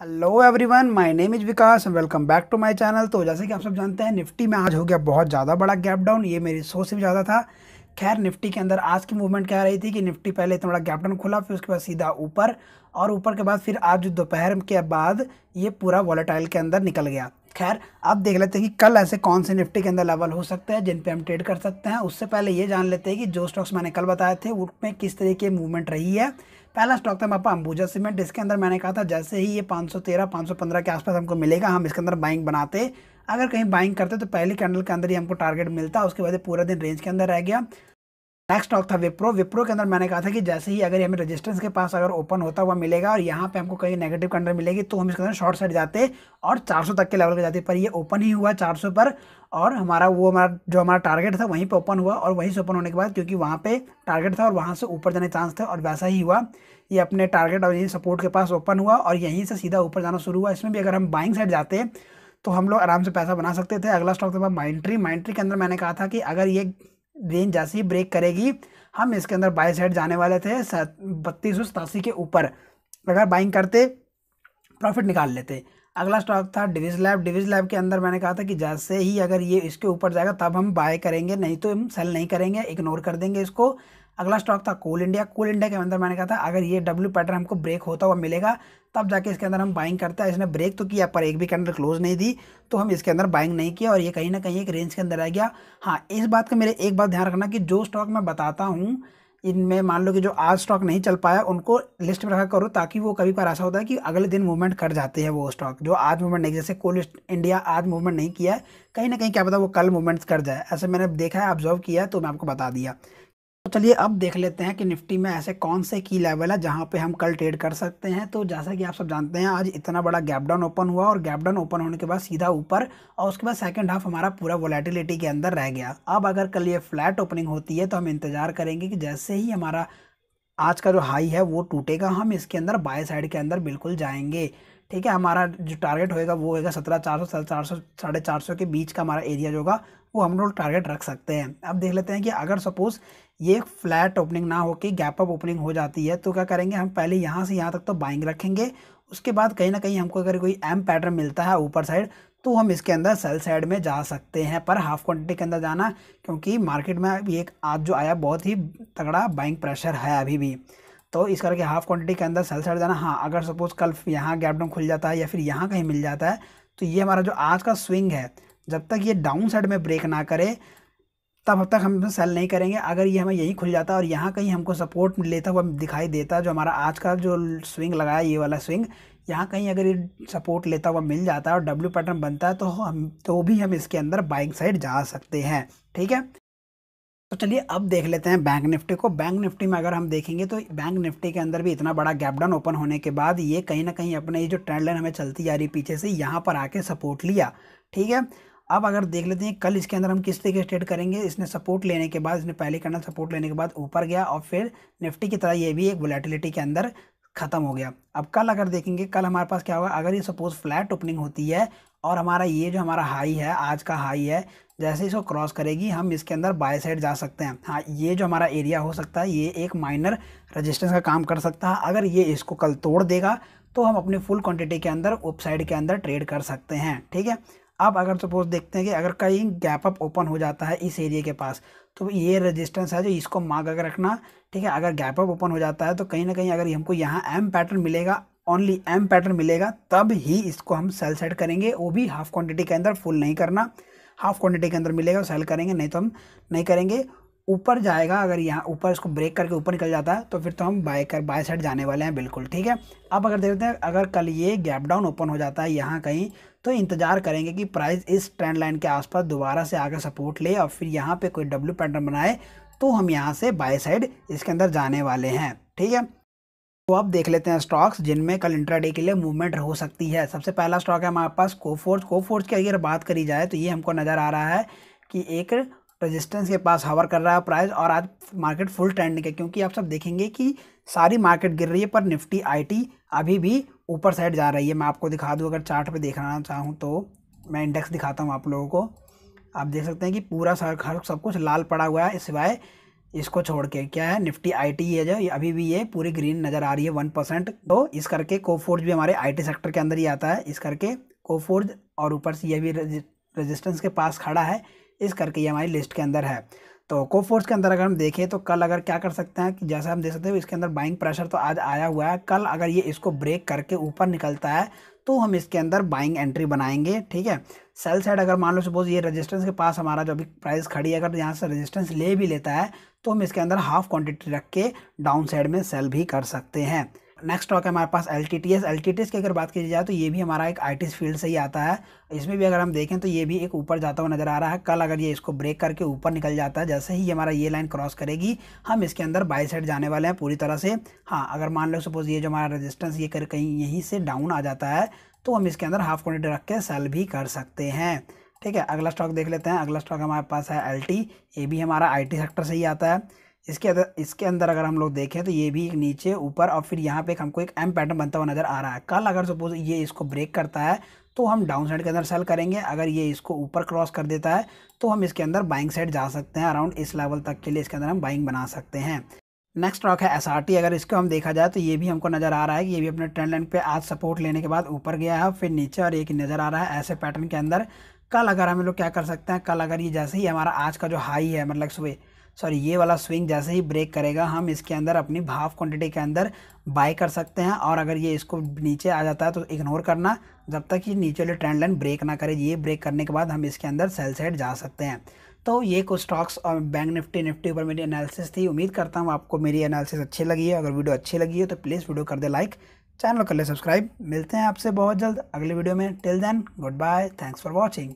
hello everyone my name is Vikas welcome back to my channel तो जैसे कि आप सब जानते हैं निफ्टी में आज हो गया बहुत ज़्यादा बड़ा गैप डाउन ये मेरी सोच से भी ज़्यादा था खैर निफ्टी के अंदर आज की मूवमेंट क्या रही थी कि निफ्टी पहले इतना बड़ा गैप डाउन खुला फिर उसके बाद सीधा ऊपर और ऊपर के बाद फिर आज दोपहर के बाद ये पूरा वॉलेटाइल के अंदर निकल गया खैर अब देख लेते हैं कि कल ऐसे कौन से निफ्टी के अंदर लेवल हो सकते हैं जिन पे हम ट्रेड कर सकते हैं उससे पहले ये जान लेते हैं कि जो स्टॉक्स मैंने कल बताए थे उनमें किस तरह की मूवमेंट रही है पहला स्टॉक था मापा अंबुजा सीमेंट इसके अंदर मैंने कहा था जैसे ही ये 513 515 के आसपास हमको मिलेगा हम इसके अंदर बाइंग बनाते अगर कहीं बाइंग करते तो पहले कैंडल के अंदर ही हमको टारगेट मिलता उसके बाद पूरा दिन रेंज के अंदर रह गया नेक्स्ट स्टॉक था विप्रो विप्रो के अंदर मैंने कहा था कि जैसे ही अगर हमें रेजिस्टेंस के पास अगर ओपन होता हुआ मिलेगा और यहाँ पे हमको कहीं नेगेटिव कंडर मिलेगी तो हम इसके अंदर शॉर्ट साइड जाते और 400 तक के लेवल पे जाते पर ये ओपन ही हुआ 400 पर और हमारा वो हमारा जो हमारा टारगेट था वहीं पर ओपन हुआ और वहीं से ओपन होने के बाद क्योंकि वहाँ पर टारगेट था और वहाँ से ऊपर जाने चांस थे और वैसा ही हुआ ये अपने टारगेट और ये सपोर्ट के पास ओपन हुआ और यहीं से सीधा ऊपर जाना शुरू हुआ इसमें भी अगर हम बाइंग साइड जाते तो हम लोग आराम से पैसा बना सकते थे अगला स्टॉक था माइंट्री माइंट्री के अंदर मैंने कहा था कि अगर ये रेंज जैसे ही ब्रेक करेगी हम इसके अंदर बाई साइड जाने वाले थे बत्तीस सौ सतासी के ऊपर अगर बाइंग करते प्रॉफिट निकाल लेते अगला स्टॉक था डिविज लैब डिविज लैब के अंदर मैंने कहा था कि जैसे ही अगर ये इसके ऊपर जाएगा तब हम बाय करेंगे नहीं तो हम सेल नहीं करेंगे इग्नोर कर देंगे इसको अगला स्टॉक था कोल इंडिया कोल इंडिया के अंदर मैंने कहा था अगर ये डब्ल्यू पैटर्न हमको ब्रेक होता हुआ मिलेगा तब जाके इसके अंदर हम बाइंग करते हैं इसने ब्रेक तो किया पर एक भी कैंडल क्लोज नहीं दी तो हम इसके अंदर बाइंग नहीं किया और ये कहीं ना कहीं एक रेंज के अंदर आ गया हाँ इस बात का मेरे एक बात ध्यान रखना कि जो स्टॉक मैं बताता हूँ इनमें मान लो कि जो आज स्टॉक नहीं चल पाया उनको लिस्ट में रखा करो ताकि वो कभी पर ऐसा होता है कि अगले दिन मूवमेंट कर जाते हैं वो स्टॉक जो आज मूवमेंट नहीं जैसे कोल इंडिया आज मूवमेंट नहीं किया है कहीं ना कहीं क्या पता वो कल मूवमेंट्स कर जाए ऐसे मैंने देखा है ऑब्जर्व किया है तो मैं आपको बता दिया तो चलिए अब देख लेते हैं कि निफ्टी में ऐसे कौन से की लेवल है जहां पे हम कल ट्रेड कर सकते हैं तो जैसा कि आप सब जानते हैं आज इतना बड़ा गैप डाउन ओपन हुआ और गैप डाउन ओपन होने के बाद सीधा ऊपर और उसके बाद सेकंड हाफ हमारा पूरा वोलेटिलिटी के अंदर रह गया अब अगर कल ये फ्लैट ओपनिंग होती है तो हम इंतजार करेंगे कि जैसे ही हमारा आज का जो हाई है वो टूटेगा हम इसके अंदर बाय साइड के अंदर बिल्कुल जाएंगे ठीक है हमारा जो टारगेट होएगा वो होगा सत्रह चार सौ चार सौ साढ़े चार सौ के बीच का हमारा एरिया जो होगा वो हम लोग टारगेट रख सकते हैं अब देख लेते हैं कि अगर सपोज़ ये फ्लैट ओपनिंग ना हो कि गैप अप ओपनिंग हो जाती है तो क्या करेंगे हम पहले यहाँ से यहाँ तक तो बाइंग रखेंगे उसके बाद कहीं ना कहीं हमको अगर कोई एम पैटर्न मिलता है ऊपर साइड तो हम इसके अंदर सेल साइड में जा सकते हैं पर हाफ क्वांटिटी के अंदर जाना क्योंकि मार्केट में अभी एक आज जो आया बहुत ही तगड़ा बाइंग प्रेशर है अभी भी तो इस करके हाफ क्वांटिटी के अंदर सेल साइड जाना हाँ अगर सपोज़ कल यहाँ गैप डाउन खुल जाता है या फिर यहाँ कहीं मिल जाता है तो ये हमारा जो आज का स्विंग है जब तक ये डाउन साइड में ब्रेक ना करे तब तक हम सेल नहीं करेंगे अगर ये हमें यहीं खुल जाता और यहाँ कहीं हमको सपोर्ट लेता हुआ दिखाई देता जो हमारा आज का जो स्विंग लगाया ये वाला स्विंग यहाँ कहीं अगर ये सपोर्ट लेता हुआ मिल जाता है और डब्ल्यू पैटर्न बनता है तो हम तो भी हम इसके अंदर बाइंग साइड जा सकते हैं ठीक है तो चलिए अब देख लेते हैं बैंक निफ्टी को बैंक निफ्टी में अगर हम देखेंगे तो बैंक निफ्टी के अंदर भी इतना बड़ा गैप डाउन ओपन होने के बाद ये कहीं ना कहीं अपने ये जो ट्रेंड लाइन हमें चलती जा रही पीछे से यहाँ पर आके सपोर्ट लिया ठीक है अब अगर देख लेते हैं कल इसके अंदर हम किस तरीके से ट्रेड करेंगे इसने सपोर्ट लेने के बाद इसने पहले कैंडल सपोर्ट लेने के बाद ऊपर गया और फिर निफ्टी की तरह ये भी एक वोलेटिलिटी के अंदर खत्म हो गया अब कल अगर देखेंगे कल हमारे पास क्या होगा अगर ये सपोज फ्लैट ओपनिंग होती है और हमारा ये जो हमारा हाई है आज का हाई है जैसे इसको क्रॉस करेगी हम इसके अंदर बाय साइड जा सकते हैं हाँ ये जो हमारा एरिया हो सकता है ये एक माइनर रेजिस्टेंस का काम कर सकता है अगर ये इसको कल तोड़ देगा तो हम अपने फुल क्वांटिटी के अंदर उपसाइड के अंदर ट्रेड कर सकते हैं ठीक है अब अगर सपोज देखते हैं कि अगर कहीं गैप अप ओपन हो जाता है इस एरिया के पास तो ये रेजिस्टेंस है जो इसको मार्क अगर रखना ठीक है अगर गैप अप ओपन हो जाता है तो कहीं ना कहीं अगर हमको यहाँ एम पैटर्न मिलेगा ओनली एम पैटर्न मिलेगा तब ही इसको हम सेल सेट करेंगे वो भी हाफ क्वान्टिटी के अंदर फुल नहीं करना हाफ क्वान्टिटी के अंदर मिलेगा सेल करेंगे नहीं तो हम नहीं करेंगे ऊपर जाएगा अगर यहाँ ऊपर इसको ब्रेक करके ऊपर निकल जाता है तो फिर तो हम बाय कर बाय साइड जाने वाले हैं बिल्कुल ठीक है अब अगर देखते हैं अगर कल ये गैप डाउन ओपन हो जाता है यहाँ कहीं तो इंतजार करेंगे कि प्राइस इस ट्रेंड लाइन के आसपास दोबारा से आकर सपोर्ट ले और फिर यहाँ पर कोई डब्ल्यू पैटर्न बनाए तो हम यहाँ से बाय साइड इसके अंदर जाने वाले हैं ठीक है तो अब देख लेते हैं स्टॉक्स जिनमें कल इंट्राडे के लिए मूवमेंट हो सकती है सबसे पहला स्टॉक है हमारे पास कोफोर्स कोफोर्स की अगर बात करी जाए तो ये हमको नज़र आ रहा है कि एक रेजिस्टेंस के पास हावर कर रहा है प्राइस और आज मार्केट फुल ट्रेंडिंग है क्योंकि आप सब देखेंगे कि सारी मार्केट गिर रही है पर निफ्टी आईटी अभी भी ऊपर साइड जा रही है मैं आपको दिखा दूँ अगर चार्ट पे देखना चाहूँ तो मैं इंडेक्स दिखाता हूँ आप लोगों को आप देख सकते हैं कि पूरा सर खर सब कुछ लाल पड़ा हुआ है सिवाय इसको छोड़ के क्या है निफ्टी आई है जो अभी भी ये पूरी ग्रीन नज़र आ रही है वन परसेंट तो इस करके कोफोर्ज भी हमारे आई सेक्टर के अंदर ही आता है इस करके कोफोर्ज और ऊपर से ये भी रजिस्टेंस के पास खड़ा है इस करके ये हमारी लिस्ट के अंदर है तो को फोर्स के अंदर अगर हम देखें तो कल अगर क्या कर सकते हैं कि जैसा हम देख सकते हैं इसके अंदर बाइंग प्रेशर तो आज आया हुआ है कल अगर ये इसको ब्रेक करके ऊपर निकलता है तो हम इसके अंदर बाइंग एंट्री बनाएंगे ठीक है सेल साइड अगर मान लो सपोज ये रेजिस्टेंस के पास हमारा जो अभी प्राइस खड़ी है अगर यहाँ से रेजिस्टेंस ले भी लेता है तो हम इसके अंदर हाफ क्वांटिटी रख के डाउन साइड में सेल भी कर सकते हैं नेक्स्ट स्टॉक है हमारे पास L T T S L T T S की अगर बात की जाए तो ये भी हमारा एक आई फील्ड से ही आता है इसमें भी अगर हम देखें तो ये भी एक ऊपर जाता हुआ नज़र आ रहा है कल अगर ये इसको ब्रेक करके ऊपर निकल जाता है जैसे ही ये हमारा ये लाइन क्रॉस करेगी हम इसके अंदर बाई साइड जाने वाले हैं पूरी तरह से हाँ अगर मान लो सपोज़ ये जो हमारा रजिस्टेंस ये कर कहीं यहीं से डाउन आ जाता है तो हम इसके अंदर हाफ क्वान्टिटी रख के सेल भी कर सकते हैं ठीक है अगला स्टॉक देख लेते हैं अगला स्टॉक हमारे पास है एल ये भी हमारा आई सेक्टर से ही आता है इसके अंदर इसके अंदर अगर हम लोग देखें तो ये भी एक नीचे ऊपर और फिर यहाँ पे हमको एक एम पैटर्न बनता हुआ नज़र आ रहा है कल अगर सपोज ये इसको ब्रेक करता है तो हम डाउन साइड के अंदर सेल करेंगे अगर ये इसको ऊपर क्रॉस कर देता है तो हम इसके अंदर बाइंग साइड जा सकते हैं अराउंड इस लेवल तक के लिए इसके अंदर हम बाइंग बना सकते हैं नेक्स्ट स्टॉक है एस अगर इसको हम देखा जाए तो ये भी हमको नज़र आ रहा है कि ये भी अपने ट्रेंड लाइन पे आज सपोर्ट लेने के बाद ऊपर गया है फिर नीचे और एक नज़र आ रहा है ऐसे पैटर्न के अंदर कल अगर हम लोग क्या कर सकते हैं कल अगर ये जैसे ही हमारा आज का जो हाई है मतलब सुबह सॉरी ये वाला स्विंग जैसे ही ब्रेक करेगा हम इसके अंदर अपनी भाव क्वांटिटी के अंदर बाय कर सकते हैं और अगर ये इसको नीचे आ जाता है तो इग्नोर करना जब तक ये नीचे वाली ट्रेंड लाइन ब्रेक ना करे ये ब्रेक करने के बाद हम इसके अंदर सेल साइड जा सकते हैं तो ये कुछ स्टॉक्स और बैंक निफ्टी निफ्टी ऊपर मेरी एनालिसिस थी उम्मीद करता हूँ आपको मेरी एनालिसिस अच्छी लगी है अगर वीडियो अच्छी लगी है तो प्लीज़ वीडियो कर दे लाइक चैनल कर ले सब्सक्राइब मिलते हैं आपसे बहुत जल्द अगले वीडियो में till then goodbye thanks for watching